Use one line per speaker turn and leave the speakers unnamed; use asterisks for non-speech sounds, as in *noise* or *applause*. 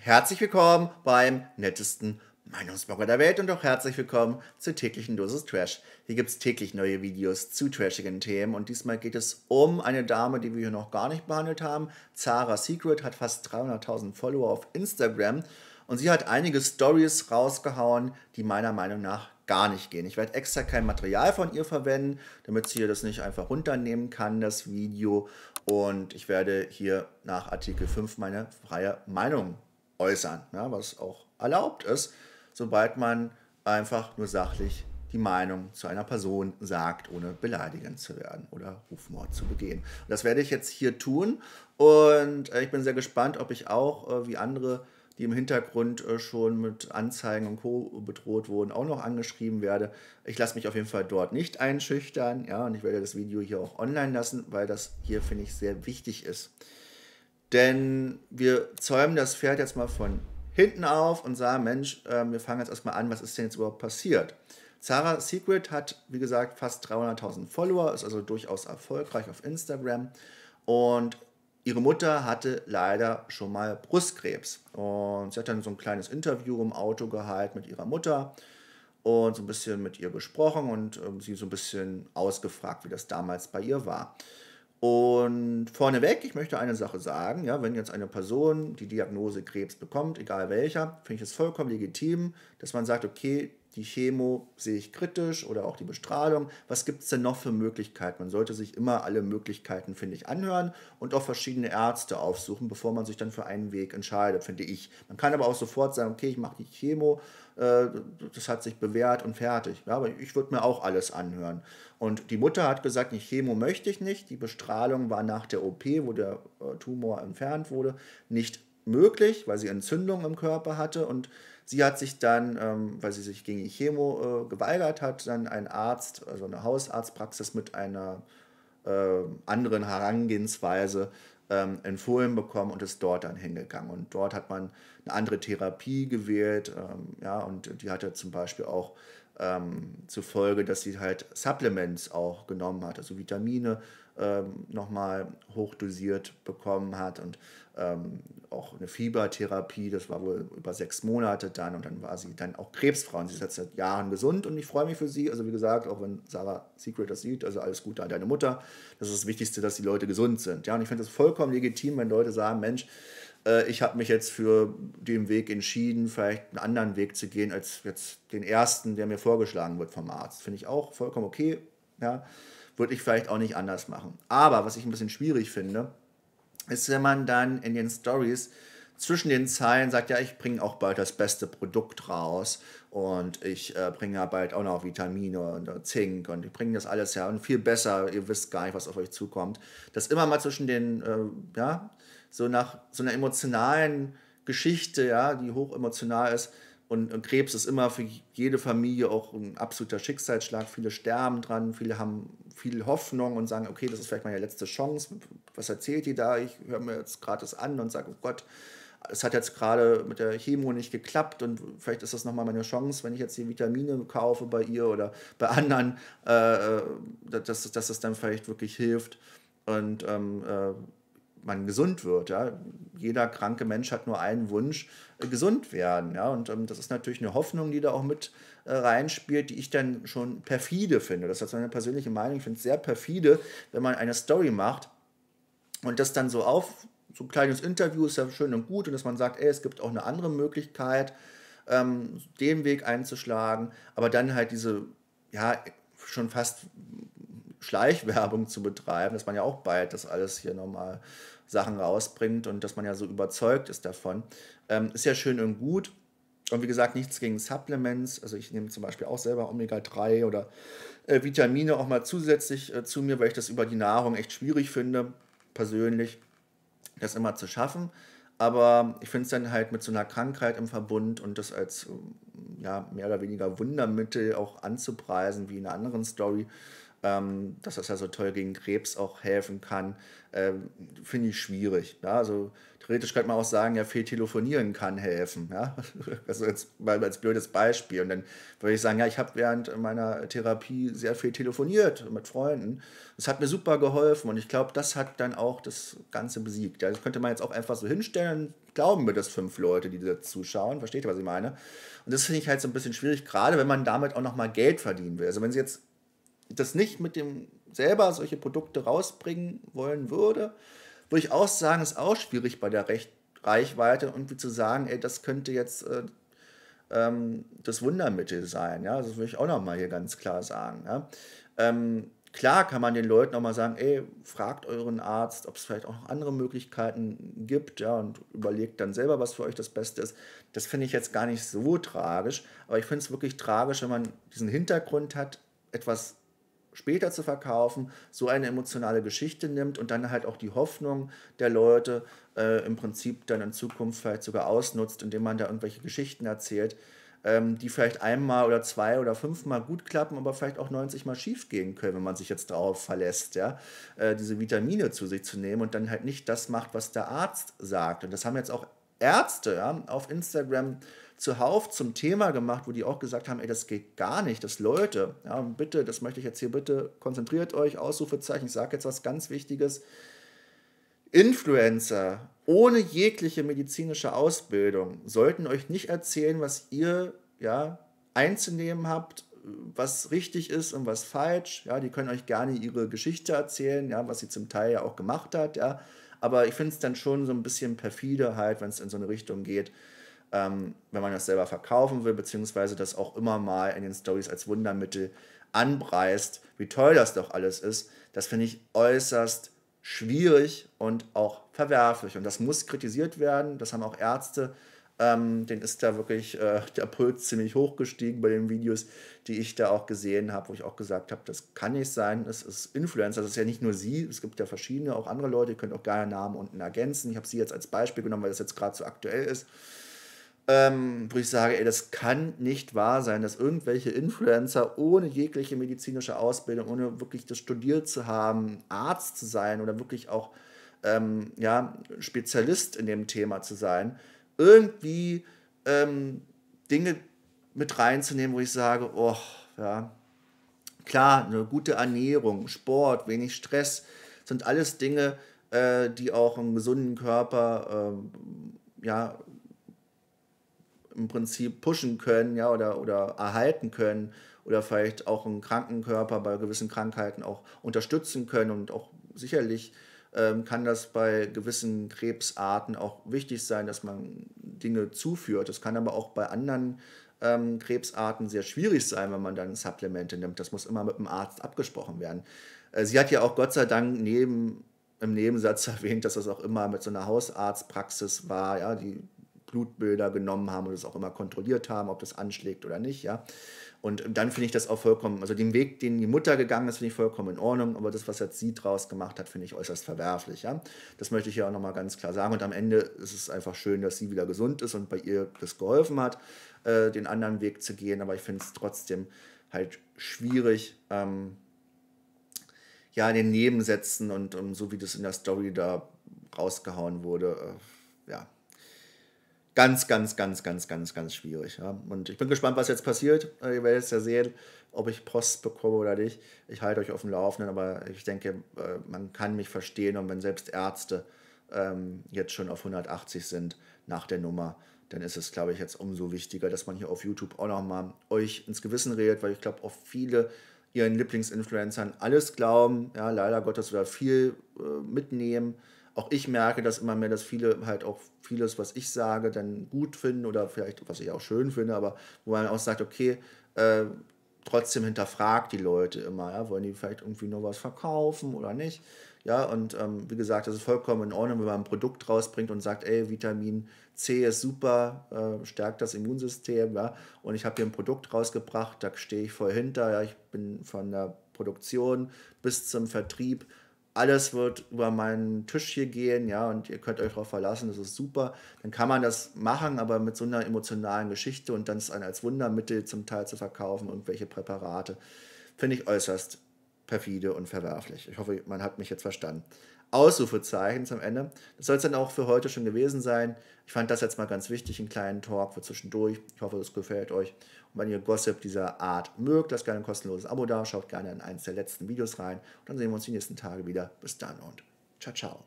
Herzlich willkommen beim nettesten Meinungsblogger der Welt und auch herzlich willkommen zur täglichen Dosis Trash. Hier gibt es täglich neue Videos zu trashigen Themen und diesmal geht es um eine Dame, die wir hier noch gar nicht behandelt haben. Zara Secret hat fast 300.000 Follower auf Instagram und sie hat einige Stories rausgehauen, die meiner Meinung nach gar nicht gehen. Ich werde extra kein Material von ihr verwenden, damit sie das nicht einfach runternehmen kann, das Video. Und ich werde hier nach Artikel 5 meine freie Meinung äußern, ja, was auch erlaubt ist, sobald man einfach nur sachlich die Meinung zu einer Person sagt, ohne beleidigend zu werden oder Rufmord zu begehen. Und das werde ich jetzt hier tun und äh, ich bin sehr gespannt, ob ich auch, äh, wie andere, die im Hintergrund äh, schon mit Anzeigen und Co. bedroht wurden, auch noch angeschrieben werde. Ich lasse mich auf jeden Fall dort nicht einschüchtern, ja, und ich werde das Video hier auch online lassen, weil das hier, finde ich, sehr wichtig ist. Denn wir zäumen das Pferd jetzt mal von hinten auf und sagen, Mensch, ähm, wir fangen jetzt erstmal an, was ist denn jetzt überhaupt passiert? Zara Secret hat, wie gesagt, fast 300.000 Follower, ist also durchaus erfolgreich auf Instagram. Und ihre Mutter hatte leider schon mal Brustkrebs. Und sie hat dann so ein kleines Interview im Auto gehalten mit ihrer Mutter und so ein bisschen mit ihr gesprochen und ähm, sie so ein bisschen ausgefragt, wie das damals bei ihr war. Und vorneweg, ich möchte eine Sache sagen, ja, wenn jetzt eine Person die Diagnose Krebs bekommt, egal welcher, finde ich es vollkommen legitim, dass man sagt, okay, die Chemo sehe ich kritisch oder auch die Bestrahlung. Was gibt es denn noch für Möglichkeiten? Man sollte sich immer alle Möglichkeiten, finde ich, anhören und auch verschiedene Ärzte aufsuchen, bevor man sich dann für einen Weg entscheidet, finde ich. Man kann aber auch sofort sagen, okay, ich mache die Chemo, äh, das hat sich bewährt und fertig. Ja, aber ich würde mir auch alles anhören. Und die Mutter hat gesagt, die Chemo möchte ich nicht. Die Bestrahlung war nach der OP, wo der äh, Tumor entfernt wurde, nicht möglich, weil sie Entzündung im Körper hatte und Sie hat sich dann, ähm, weil sie sich gegen die Chemo äh, geweigert hat, dann ein Arzt, also eine Hausarztpraxis mit einer äh, anderen Herangehensweise ähm, empfohlen bekommen und ist dort dann hingegangen. Und dort hat man eine andere Therapie gewählt, ähm, ja, und die hatte zum Beispiel auch ähm, zur Folge, dass sie halt Supplements auch genommen hat, also Vitamine, ähm, nochmal hochdosiert bekommen hat und ähm, auch eine Fiebertherapie, das war wohl über sechs Monate dann und dann war sie dann auch Krebsfrau und sie ist jetzt seit Jahren gesund und ich freue mich für sie, also wie gesagt, auch wenn Sarah Secret das sieht, also alles Gute an deine Mutter, das ist das Wichtigste, dass die Leute gesund sind, ja, und ich finde das vollkommen legitim, wenn Leute sagen, Mensch, äh, ich habe mich jetzt für den Weg entschieden, vielleicht einen anderen Weg zu gehen, als jetzt den ersten, der mir vorgeschlagen wird vom Arzt, finde ich auch vollkommen okay, ja, würde ich vielleicht auch nicht anders machen. Aber was ich ein bisschen schwierig finde, ist, wenn man dann in den Stories zwischen den Zeilen sagt, ja, ich bringe auch bald das beste Produkt raus und ich äh, bringe ja bald auch noch Vitamine und Zink und ich bringe das alles her und viel besser, ihr wisst gar nicht, was auf euch zukommt. Das immer mal zwischen den, äh, ja, so nach so einer emotionalen Geschichte, ja, die hochemotional ist, und, und, Krebs ist immer für jede Familie auch ein absoluter Schicksalsschlag. Viele sterben dran, viele haben viel Hoffnung und sagen, okay, das ist vielleicht meine letzte Chance. Was erzählt die da? Ich höre mir jetzt gerade das an und sage, oh Gott, es hat jetzt gerade mit der Chemo nicht geklappt und vielleicht ist das nochmal meine Chance, wenn ich jetzt die Vitamine kaufe bei ihr oder bei anderen, äh, äh dass, dass es das dann vielleicht wirklich hilft. Und ähm, äh, man gesund wird. Ja? Jeder kranke Mensch hat nur einen Wunsch, äh, gesund werden. Ja? Und ähm, das ist natürlich eine Hoffnung, die da auch mit äh, reinspielt, die ich dann schon perfide finde. Das ist also meine persönliche Meinung. Ich finde es sehr perfide, wenn man eine Story macht und das dann so auf, so ein kleines Interview ist ja schön und gut und dass man sagt, ey, es gibt auch eine andere Möglichkeit, ähm, den Weg einzuschlagen, aber dann halt diese, ja, schon fast Schleichwerbung zu betreiben, dass man ja auch bald das alles hier nochmal Sachen rausbringt und dass man ja so überzeugt ist davon. Ähm, ist ja schön und gut. Und wie gesagt, nichts gegen Supplements. Also ich nehme zum Beispiel auch selber Omega-3 oder äh, Vitamine auch mal zusätzlich äh, zu mir, weil ich das über die Nahrung echt schwierig finde, persönlich, das immer zu schaffen. Aber ich finde es dann halt mit so einer Krankheit im Verbund und das als ja, mehr oder weniger Wundermittel auch anzupreisen, wie in einer anderen Story, ähm, dass das ja so toll gegen Krebs auch helfen kann, ähm, finde ich schwierig. Ja? Also theoretisch könnte man auch sagen, ja, viel telefonieren kann helfen. Ja? *laughs* Also jetzt mal als blödes Beispiel. Und dann würde ich sagen, ja, ich habe während meiner Therapie sehr viel telefoniert mit Freunden. Das hat mir super geholfen und ich glaube, das hat dann auch das Ganze besiegt. Ja? Das könnte man jetzt auch einfach so hinstellen, glauben mir das fünf Leute, die da zuschauen. Versteht ihr, was ich meine? Und das finde ich halt so ein bisschen schwierig, gerade wenn man damit auch nochmal Geld verdienen will. Also wenn sie jetzt das nicht mit dem selber solche Produkte rausbringen wollen würde, würde ich auch sagen, ist auch schwierig bei der Recht Reichweite irgendwie zu sagen, ey, das könnte jetzt äh, ähm, das Wundermittel sein. Ja? Das würde ich auch nochmal hier ganz klar sagen. Ja? Ähm, klar kann man den Leuten auch mal sagen, ey, fragt euren Arzt, ob es vielleicht auch noch andere Möglichkeiten gibt, ja, und überlegt dann selber, was für euch das Beste ist. Das finde ich jetzt gar nicht so tragisch, aber ich finde es wirklich tragisch, wenn man diesen Hintergrund hat, etwas später zu verkaufen, so eine emotionale Geschichte nimmt und dann halt auch die Hoffnung der Leute äh, im Prinzip dann in Zukunft vielleicht sogar ausnutzt, indem man da irgendwelche Geschichten erzählt, ähm, die vielleicht einmal oder zwei oder fünfmal gut klappen, aber vielleicht auch 90 Mal schief gehen können, wenn man sich jetzt darauf verlässt, ja, äh, diese Vitamine zu sich zu nehmen und dann halt nicht das macht, was der Arzt sagt. Und das haben jetzt auch Ärzte ja, auf Instagram äh, zuhauf zum Thema gemacht, wo die auch gesagt haben, ey, das geht gar nicht, dass Leute, ja, bitte, das möchte ich jetzt hier, bitte konzentriert euch, Ausrufezeichen, ich sage jetzt was ganz Wichtiges, Influencer ohne jegliche medizinische Ausbildung sollten euch nicht erzählen, was ihr ja, einzunehmen habt, was richtig ist und was falsch. Ja, die können euch gerne ihre Geschichte erzählen, ja, was sie zum Teil ja auch gemacht hat. Ja. Aber ich finde es dann schon so ein bisschen perfide, halt, wenn es in so eine Richtung geht ähm, wenn man das selber verkaufen will, beziehungsweise das auch immer mal in den Stories als Wundermittel anpreist, wie toll das doch alles ist, das finde ich äußerst schwierig und auch verwerflich. Und das muss kritisiert werden, das haben auch Ärzte. Ähm, den ist da wirklich äh, der Puls ziemlich hoch gestiegen bei den Videos, die ich da auch gesehen habe, wo ich auch gesagt habe, das kann nicht sein, es ist Influencer, das ist ja nicht nur sie, es gibt ja verschiedene, auch andere Leute, ihr könnt auch gerne Namen unten ergänzen. Ich habe sie jetzt als Beispiel genommen, weil das jetzt gerade so aktuell ist ähm, wo ich sage, ey, das kann nicht wahr sein, dass irgendwelche Influencer ohne jegliche medizinische Ausbildung, ohne wirklich das studiert zu haben, Arzt zu sein oder wirklich auch ähm, ja, Spezialist in dem Thema zu sein, irgendwie ähm, Dinge mit reinzunehmen, wo ich sage, oh, ja, klar, eine gute Ernährung, Sport, wenig Stress, sind alles Dinge, äh, die auch einen gesunden Körper äh, ja, im Prinzip pushen können, ja, oder, oder erhalten können oder vielleicht auch einen kranken Körper bei gewissen Krankheiten auch unterstützen können und auch sicherlich ähm, kann das bei gewissen Krebsarten auch wichtig sein, dass man Dinge zuführt. Das kann aber auch bei anderen ähm, Krebsarten sehr schwierig sein, wenn man dann Supplemente nimmt. Das muss immer mit dem Arzt abgesprochen werden. Äh, sie hat ja auch Gott sei Dank neben, im Nebensatz *laughs* erwähnt, dass das auch immer mit so einer Hausarztpraxis war. Ja, die Blutbilder genommen haben und es auch immer kontrolliert haben, ob das anschlägt oder nicht, ja. Und dann finde ich das auch vollkommen, also den Weg, den die Mutter gegangen ist, finde ich vollkommen in Ordnung, aber das, was jetzt sie draus gemacht hat, finde ich äußerst verwerflich, ja. Das möchte ich ja auch nochmal ganz klar sagen. Und am Ende ist es einfach schön, dass sie wieder gesund ist und bei ihr das geholfen hat, äh, den anderen Weg zu gehen, aber ich finde es trotzdem halt schwierig, ähm, ja, in den Nebensätzen und um, ähm, so wie das in der Story da rausgehauen wurde, äh, ja, ganz, ganz, ganz, ganz, ganz, ganz schwierig. Ja. Und ich bin gespannt, was jetzt passiert. Äh, ihr werdet es ja sehen, ob ich Post bekomme oder nicht. Ich halte euch auf dem Laufenden, aber ich denke, äh, man kann mich verstehen. Und wenn selbst Ärzte ähm, jetzt schon auf 180 sind nach der Nummer, dann ist es, glaube ich, jetzt umso wichtiger, dass man hier auf YouTube auch nochmal euch ins Gewissen redet, weil ich glaube, auch viele ihren Lieblingsinfluencern alles glauben, ja, leider Gottes, oder viel äh, mitnehmen auch ich merke das immer mehr, dass viele halt auch vieles, was ich sage, dann gut finden oder vielleicht, was ich auch schön finde, aber wo man auch sagt, okay, äh, trotzdem hinterfragt die Leute immer, ja? wollen die vielleicht irgendwie nur was verkaufen oder nicht. Ja, und ähm, wie gesagt, das ist vollkommen in Ordnung, wenn man ein Produkt rausbringt und sagt, ey, Vitamin C ist super, äh, stärkt das Immunsystem, ja, und ich habe hier ein Produkt rausgebracht, da stehe ich voll hinter, ja, ich bin von der Produktion bis zum Vertrieb alles wird über meinen Tisch hier gehen, ja, und ihr könnt euch darauf verlassen, das ist super. Dann kann man das machen, aber mit so einer emotionalen Geschichte und dann es als Wundermittel zum Teil zu verkaufen, irgendwelche Präparate, finde ich äußerst perfide und verwerflich. Ich hoffe, man hat mich jetzt verstanden. Ausrufezeichen zum Ende. Das soll es dann auch für heute schon gewesen sein. Ich fand das jetzt mal ganz wichtig, einen kleinen Talk für zwischendurch. Ich hoffe, es gefällt euch. Und wenn ihr Gossip dieser Art mögt, lasst gerne ein kostenloses Abo da. Schaut gerne in eines der letzten Videos rein. Und dann sehen wir uns die nächsten Tage wieder. Bis dann und ciao, ciao.